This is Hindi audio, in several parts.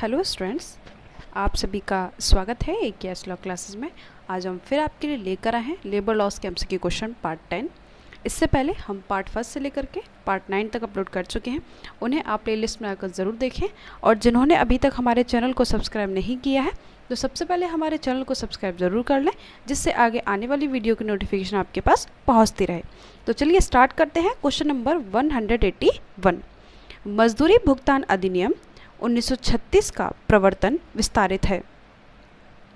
हेलो स्टूडेंट्स आप सभी का स्वागत है ए के एस लॉ क्लासेस में आज हम फिर आपके लिए लेकर आए हैं लेबर लॉस के एमसीक्यू क्वेश्चन पार्ट टेन इससे पहले हम पार्ट फर्स्ट से लेकर के पार्ट नाइन तक अपलोड कर चुके हैं उन्हें आप प्लेलिस्ट में आकर ज़रूर देखें और जिन्होंने अभी तक हमारे चैनल को सब्सक्राइब नहीं किया है तो सबसे पहले हमारे चैनल को सब्सक्राइब ज़रूर कर लें जिससे आगे आने वाली वीडियो की नोटिफिकेशन आपके पास पहुँचती रहे तो चलिए स्टार्ट करते हैं क्वेश्चन नंबर वन मजदूरी भुगतान अधिनियम 1936 का प्रवर्तन विस्तारित है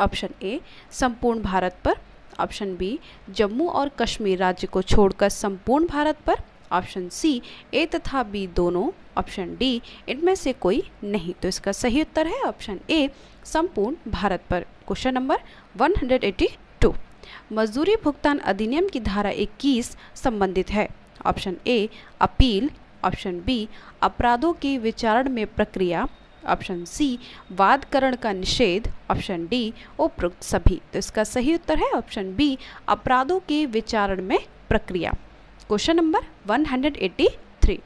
ऑप्शन ए संपूर्ण भारत पर ऑप्शन बी जम्मू और कश्मीर राज्य को छोड़कर संपूर्ण भारत पर ऑप्शन सी ए तथा बी दोनों ऑप्शन डी इनमें से कोई नहीं तो इसका सही उत्तर है ऑप्शन ए संपूर्ण भारत पर क्वेश्चन नंबर 182 मजदूरी भुगतान अधिनियम की धारा 21 संबंधित है option A appeal option B अपराधों के विचारण में प्रक्रिया ऑप्शन सी वादकरण का निषेध ऑप्शन डी उपरोक्त सभी तो इसका सही उत्तर है ऑप्शन बी अपराधों के विचारण में प्रक्रिया क्वेश्चन नंबर 183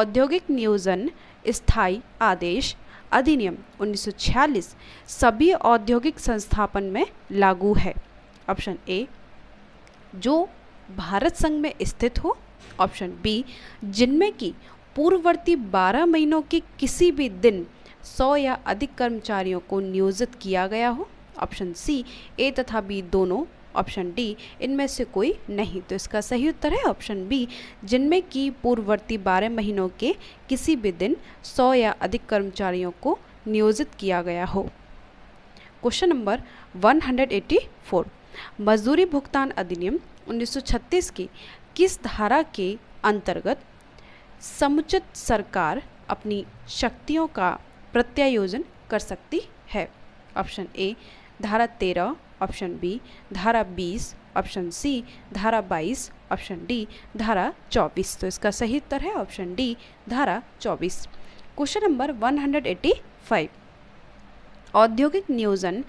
औद्योगिक नियोजन स्थायी आदेश अधिनियम 1946 सभी औद्योगिक संस्थापन में लागू है ऑप्शन ए जो भारत संघ में स्थित हो ऑप्शन बी जिनमें कि पूर्ववर्ती 12 महीनों के किसी भी दिन 100 या अधिक कर्मचारियों को नियोजित किया गया हो ऑप्शन सी ए तथा बी दोनों ऑप्शन डी इनमें से कोई नहीं तो इसका सही उत्तर है ऑप्शन बी जिनमें कि पूर्ववर्ती 12 महीनों के किसी भी दिन 100 या अधिक कर्मचारियों को नियोजित किया गया हो क्वेश्चन नंबर 184 मजदूरी भुगतान अधिनियम 1936 की किस धारा के अंतर्गत समुचित सरकार अपनी शक्तियों का प्रत्यायोजन कर सकती है ऑप्शन ए धारा तेरह ऑप्शन बी धारा बीस ऑप्शन सी धारा बाईस ऑप्शन डी धारा चौबीस तो इसका सही उत्तर है ऑप्शन डी धारा चौबीस क्वेश्चन नंबर 185 औद्योगिक नियोजन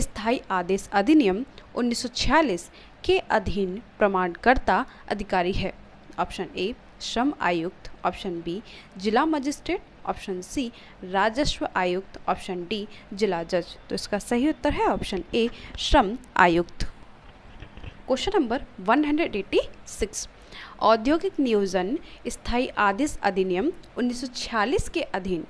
स्थायी आदेश अधिनियम 1946 के अधीन प्रमाणकर्ता अधिकारी है ऑप्शन ए श्रम आयुक्त ऑप्शन बी जिला मजिस्ट्रेट ऑप्शन सी राजस्व आयुक्त ऑप्शन डी जिला जज तो इसका सही उत्तर है ऑप्शन ए श्रम आयुक्त क्वेश्चन नंबर 186 औद्योगिक नियोजन स्थायी आदेश अधिनियम 1946 के अधीन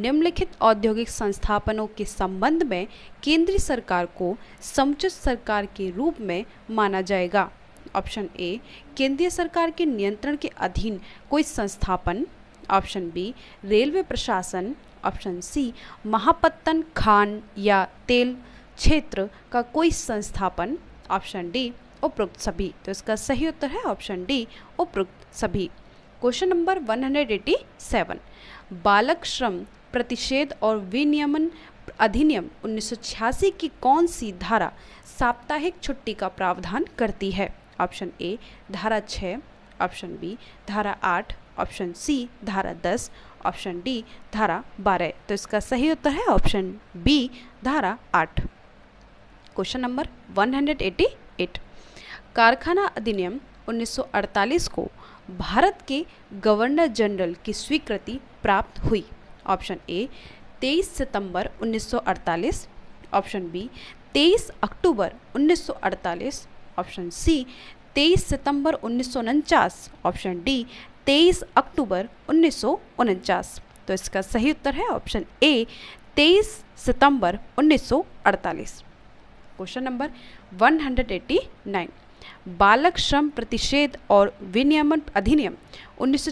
निम्नलिखित औद्योगिक संस्थापनों के संबंध में केंद्रीय सरकार को समुचित सरकार के रूप में माना जाएगा ऑप्शन ए केंद्रीय सरकार के नियंत्रण के अधीन कोई संस्थापन ऑप्शन बी रेलवे प्रशासन ऑप्शन सी महापत्तन खान या तेल क्षेत्र का कोई संस्थापन ऑप्शन डी उपरोक्त सभी तो इसका सही उत्तर है ऑप्शन डी उपरोक्त सभी क्वेश्चन नंबर 187 बालक श्रम प्रतिषेध और विनियमन अधिनियम छियासी की कौन सी धारा साप्ताहिक छुट्टी का प्रावधान करती है ऑप्शन ए धारा 6 ऑप्शन बी धारा 8 ऑप्शन सी धारा 10 ऑप्शन डी धारा 12 तो इसका सही उत्तर है ऑप्शन बी धारा 8 क्वेश्चन नंबर 188 कारखाना अधिनियम 1948 को भारत के गवर्नर जनरल की स्वीकृति प्राप्त हुई ऑप्शन ए 23 सितंबर 1948 ऑप्शन बी 23 अक्टूबर 1948 ऑप्शन सी 23 सितंबर उन्नीस ऑप्शन डी 23 अक्टूबर उन्नीस तो इसका सही उत्तर है ऑप्शन ए 23 सितंबर 1948 क्वेश्चन नंबर 189 बालक श्रम प्रतिषेध और विनियमन अधिनियम उन्नीस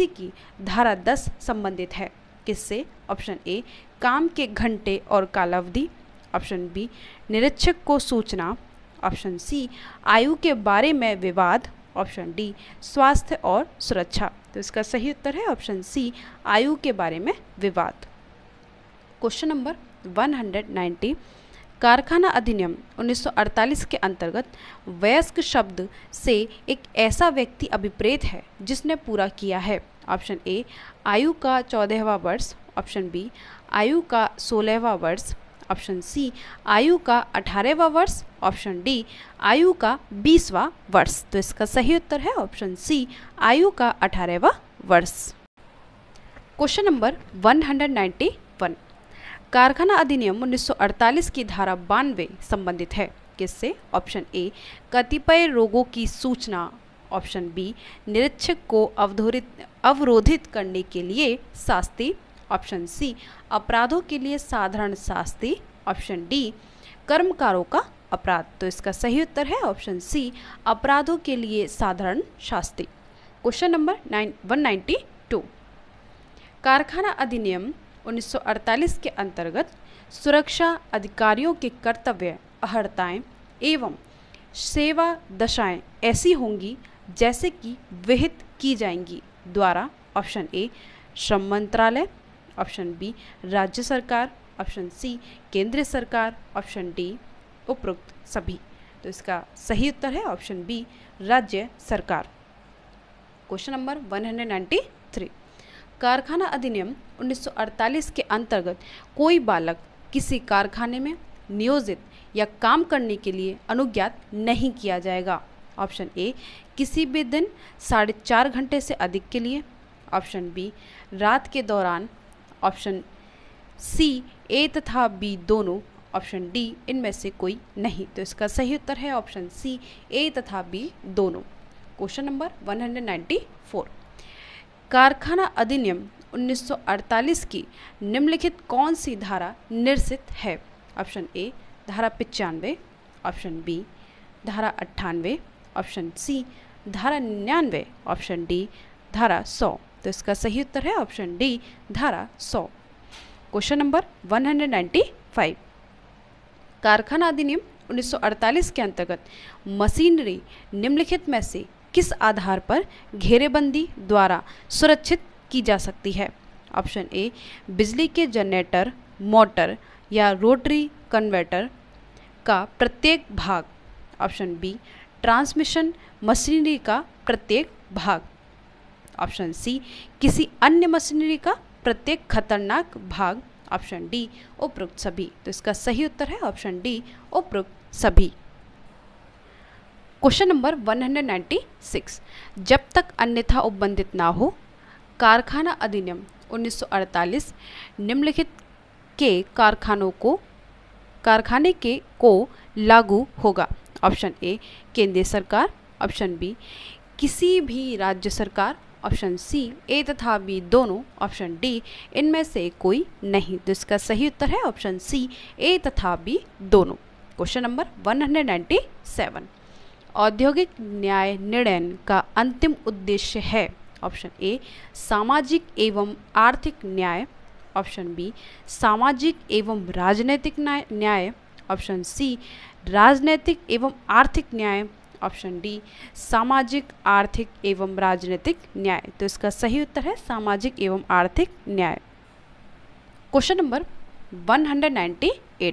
की धारा 10 संबंधित है किससे ऑप्शन ए काम के घंटे और कालावधि ऑप्शन बी निरीक्षक को सूचना ऑप्शन सी आयु के बारे में विवाद ऑप्शन डी स्वास्थ्य और सुरक्षा तो इसका सही उत्तर है ऑप्शन सी आयु के बारे में विवाद क्वेश्चन नंबर 190 कारखाना अधिनियम 1948 के अंतर्गत वयस्क शब्द से एक ऐसा व्यक्ति अभिप्रेत है जिसने पूरा किया है ऑप्शन ए आयु का चौदहवा वर्ष ऑप्शन बी आयु का सोलहवा वर्ष ऑप्शन सी आयु का अठारहवा वर्ष ऑप्शन डी आयु का बीसवा वर्ष तो इसका सही उत्तर है ऑप्शन सी आयु का अठारहवा वर्ष क्वेश्चन नंबर नाइन्टी कारखाना अधिनियम 1948 की धारा बानवे संबंधित है किससे ऑप्शन ए कतिपय रोगों की सूचना ऑप्शन बी निरीक्षक को अवधोरित अवरोधित करने के लिए शास्ति ऑप्शन सी अपराधों के लिए साधारण शास्ति ऑप्शन डी कर्मकारों का अपराध तो इसका सही उत्तर है ऑप्शन सी अपराधों के लिए साधारण शास्ति question number nine one ninety two कारखाना अधिनियम 1948 के अंतर्गत सुरक्षा अधिकारियों के कर्तव्य अहर्ताएँ एवं सेवा दशाएं ऐसी होंगी जैसे कि विहित की जाएंगी द्वारा ऑप्शन ए श्रम मंत्रालय ऑप्शन बी राज्य सरकार ऑप्शन सी केंद्र सरकार ऑप्शन डी उपरोक्त सभी तो इसका सही उत्तर है ऑप्शन बी राज्य सरकार क्वेश्चन नंबर 193 कारखाना अधिनियम 1948 के अंतर्गत कोई बालक किसी कारखाने में नियोजित या काम करने के लिए अनुज्ञात नहीं किया जाएगा ऑप्शन ए किसी भी दिन साढ़े चार घंटे से अधिक के लिए ऑप्शन बी रात के दौरान ऑप्शन सी ए तथा बी दोनों ऑप्शन डी इनमें से कोई नहीं तो इसका सही उत्तर है ऑप्शन सी ए तथा बी दोनों क्वेश्चन नंबर 194 कारखाना अधिनियम 1948 की निम्नलिखित कौन सी धारा निर्सित है ऑप्शन ए धारा पचानवे ऑप्शन बी धारा अट्ठानवे ऑप्शन सी धारा निन्यानवे ऑप्शन डी धारा सौ तो इसका सही उत्तर है ऑप्शन डी धारा सौ क्वेश्चन नंबर 195 कारखाना अधिनियम 1948 के अंतर्गत मशीनरी निम्नलिखित में से किस आधार पर घेरेबंदी द्वारा सुरक्षित की जा सकती है ऑप्शन ए बिजली के जनरेटर मोटर या रोटरी कन्वर्टर का प्रत्येक भाग ऑप्शन बी ट्रांसमिशन मशीनरी का प्रत्येक भाग ऑप्शन सी किसी अन्य मशीनरी का प्रत्येक खतरनाक भाग ऑप्शन डी उपरोक्त सभी तो इसका सही उत्तर है ऑप्शन डी उपरोक्त सभी क्वेश्चन नंबर 196 जब तक अन्यथा उपबंधित ना हो कारखाना अधिनियम 1948 निम्नलिखित के कारखानों को कारखाने के को लागू होगा ऑप्शन ए केंद्रीय सरकार ऑप्शन बी किसी भी राज्य सरकार ऑप्शन सी ए तथा बी दोनों ऑप्शन डी इनमें से कोई नहीं तो इसका सही उत्तर है ऑप्शन सी ए तथा बी दोनों क्वेश्चन नंबर 197 औद्योगिक न्याय निर्णय का अंतिम उद्देश्य है ऑप्शन ए सामाजिक एवं आर्थिक न्याय ऑप्शन बी सामाजिक एवं राजनैतिक न्याय ऑप्शन सी राजनैतिक एवं आर्थिक न्याय ऑप्शन डी सामाजिक आर्थिक एवं राजनीतिक न्याय तो इसका सही उत्तर है सामाजिक एवं आर्थिक न्याय क्वेश्चन नंबर 198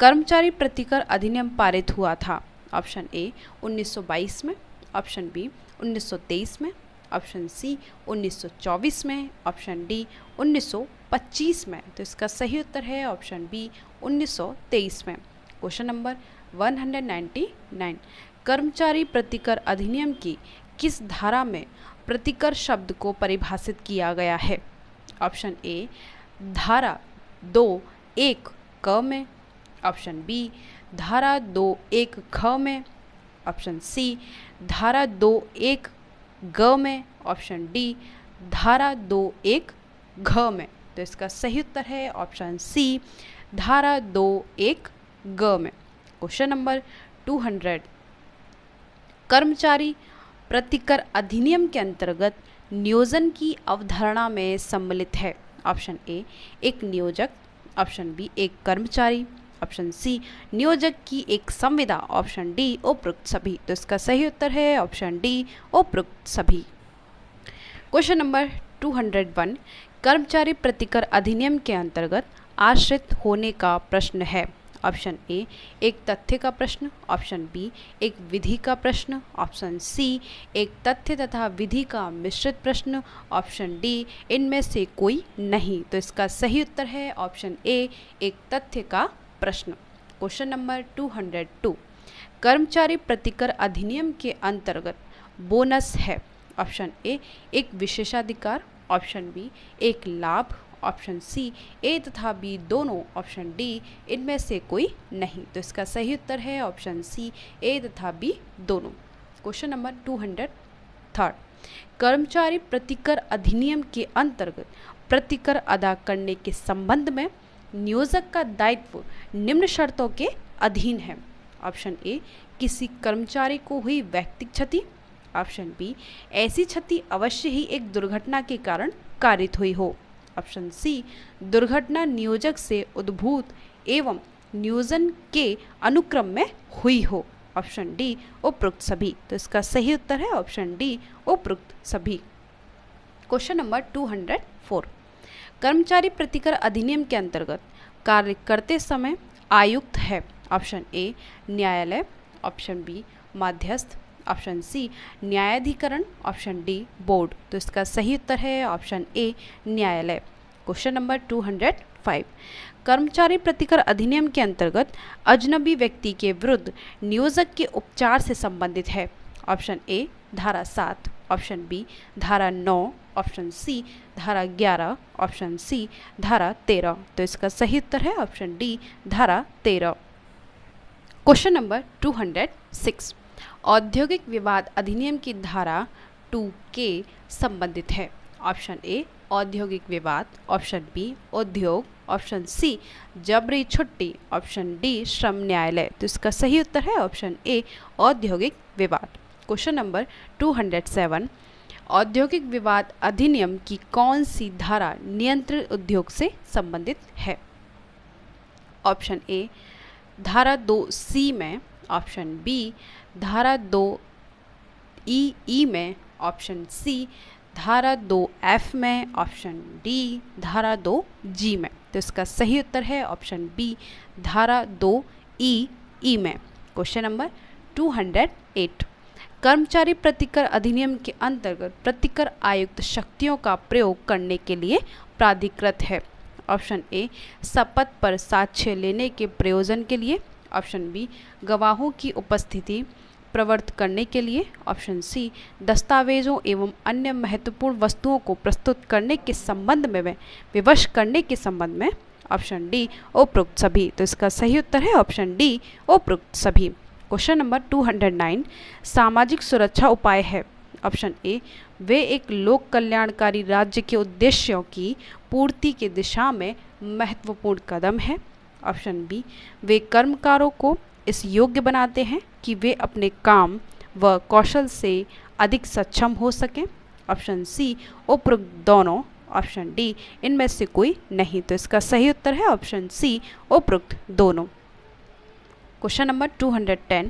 कर्मचारी प्रतिकर अधिनियम पारित हुआ था ऑप्शन ए 1922 में ऑप्शन बी 1923 में ऑप्शन सी 1924 में ऑप्शन डी 1925 में तो इसका सही उत्तर है ऑप्शन बी 1923 में क्वेश्चन नंबर 199 कर्मचारी प्रतिकर अधिनियम की किस धारा में प्रतिकर शब्द को परिभाषित किया गया है ऑप्शन ए धारा दो एक क में ऑप्शन बी धारा दो एक ख में ऑप्शन सी धारा दो एक ग में ऑप्शन डी धारा दो एक घ में तो इसका सही उत्तर है ऑप्शन सी धारा दो एक ग में क्वेश्चन नंबर 200 कर्मचारी प्रतिकर अधिनियम के अंतर्गत नियोजन की अवधारणा में सम्मिलित है ऑप्शन ए एक नियोजक ऑप्शन बी एक कर्मचारी ऑप्शन सी नियोजक की एक संविदा ऑप्शन डी उपरोक्त सभी तो इसका सही उत्तर है ऑप्शन डी उपरोक्त सभी क्वेश्चन नंबर 201 कर्मचारी प्रतिकर अधिनियम के अंतर्गत आश्रित होने का प्रश्न है ऑप्शन ए एक तथ्य का प्रश्न ऑप्शन बी एक विधि का प्रश्न ऑप्शन सी एक तथ्य तथा विधि का मिश्रित प्रश्न ऑप्शन डी इनमें से कोई नहीं तो इसका सही उत्तर है ऑप्शन ए एक तथ्य का प्रश्न क्वेश्चन नंबर 202 कर्मचारी प्रतिकर अधिनियम के अंतर्गत बोनस है ऑप्शन ए एक विशेषाधिकार ऑप्शन बी एक लाभ ऑप्शन सी ए तथा बी दोनों ऑप्शन डी इनमें से कोई नहीं तो इसका सही उत्तर है ऑप्शन सी ए तथा बी दोनों question number two hundred third कर्मचारी प्रतिकर अधिनियम के अंतर्गत प्रतिकर अदा करने के संबंध में नियोजक का दायित्व निम्न शर्तों के अधीन है ऑप्शन ए किसी कर्मचारी को हुई व्यक्तिक क्षति ऑप्शन बी ऐसी क्षति अवश्य ही एक दुर्घटना के कारण कारित हुई हो ऑप्शन सी दुर्घटना नियोजक से उद्भूत एवं नियोजन के अनुक्रम में हुई हो ऑप्शन डी उपरोक्त सभी तो इसका सही उत्तर है ऑप्शन डी उपरोक्त सभी question number two hundred four कर्मचारी प्रतिकर अधिनियम के अंतर्गत कार्य करते समय आयुक्त है ऑप्शन ए न्यायालय ऑप्शन बी माध्यस्थ ऑप्शन सी न्यायाधिकरण ऑप्शन डी बोर्ड तो इसका सही उत्तर है ऑप्शन ए न्यायालय क्वेश्चन नंबर 205 कर्मचारी प्रतिकर अधिनियम के अंतर्गत अजनबी व्यक्ति के विरुद्ध नियोजक के उपचार से संबंधित है ऑप्शन ए धारा सात ऑप्शन बी धारा नौ ऑप्शन सी धारा ग्यारह ऑप्शन सी धारा तेरह तो इसका सही उत्तर है ऑप्शन डी धारा तेरह question number two hundred six औद्योगिक विवाद अधिनियम की धारा टू के संबंधित है ऑप्शन ए औद्योगिक विवाद ऑप्शन बी उद्योग ऑप्शन सी जबरी छुट्टी ऑप्शन डी श्रम न्यायालय तो इसका सही उत्तर है ऑप्शन ए औद्योगिक विवाद क्वेश्चन नंबर 207 औद्योगिक विवाद अधिनियम की कौन सी धारा नियंत्रित उद्योग से संबंधित है ऑप्शन ए धारा दो सी में ऑप्शन बी धारा दो ई ई में ऑप्शन सी धारा दो एफ में ऑप्शन डी धारा दो जी में तो इसका सही उत्तर है ऑप्शन बी धारा दो ई ई में क्वेश्चन नंबर 208 कर्मचारी प्रतिकर अधिनियम के अंतर्गत प्रतिकर आयुक्त शक्तियों का प्रयोग करने के लिए प्राधिकृत है ऑप्शन ए शपथ पर साक्ष्य लेने के प्रयोजन के लिए ऑप्शन बी गवाहों की उपस्थिति प्रवर्त करने के लिए ऑप्शन सी दस्तावेजों एवं अन्य महत्वपूर्ण वस्तुओं को प्रस्तुत करने के संबंध में विवश करने के संबंध में ऑप्शन डी उपरोक्त सभी तो इसका सही उत्तर है ऑप्शन डी उपरोक्त सभी क्वेश्चन नंबर 209 सामाजिक सुरक्षा उपाय है ऑप्शन ए वे एक लोक कल्याणकारी राज्य के उद्देश्यों की पूर्ति की दिशा में महत्वपूर्ण कदम है ऑप्शन बी वे कर्मकारों को इस योग्य बनाते हैं कि वे अपने काम व कौशल से अधिक सक्षम हो सकें ऑप्शन सी उपरोक्त दोनों ऑप्शन डी इनमें से कोई नहीं तो इसका सही उत्तर है ऑप्शन सी उपरोक्त दोनों क्वेश्चन नंबर 210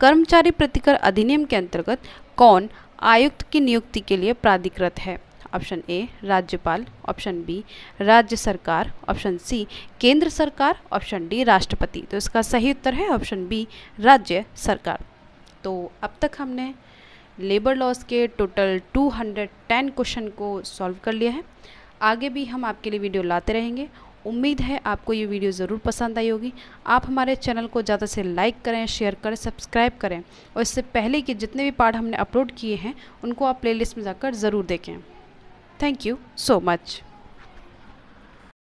कर्मचारी प्रतिकर अधिनियम के अंतर्गत कौन आयुक्त की नियुक्ति के लिए प्राधिकृत है ऑप्शन ए राज्यपाल ऑप्शन बी राज्य सरकार ऑप्शन सी केंद्र सरकार ऑप्शन डी राष्ट्रपति तो इसका सही उत्तर है ऑप्शन बी राज्य सरकार तो अब तक हमने लेबर लॉस के टोटल 210 क्वेश्चन को सॉल्व कर लिया है आगे भी हम आपके लिए वीडियो लाते रहेंगे उम्मीद है आपको ये वीडियो ज़रूर पसंद आई होगी आप हमारे चैनल को ज़्यादा से लाइक करें शेयर करें सब्सक्राइब करें और इससे पहले के जितने भी पार्ट हमने अपलोड किए हैं उनको आप प्लेलिस्ट में जाकर ज़रूर देखें थैंक यू सो मच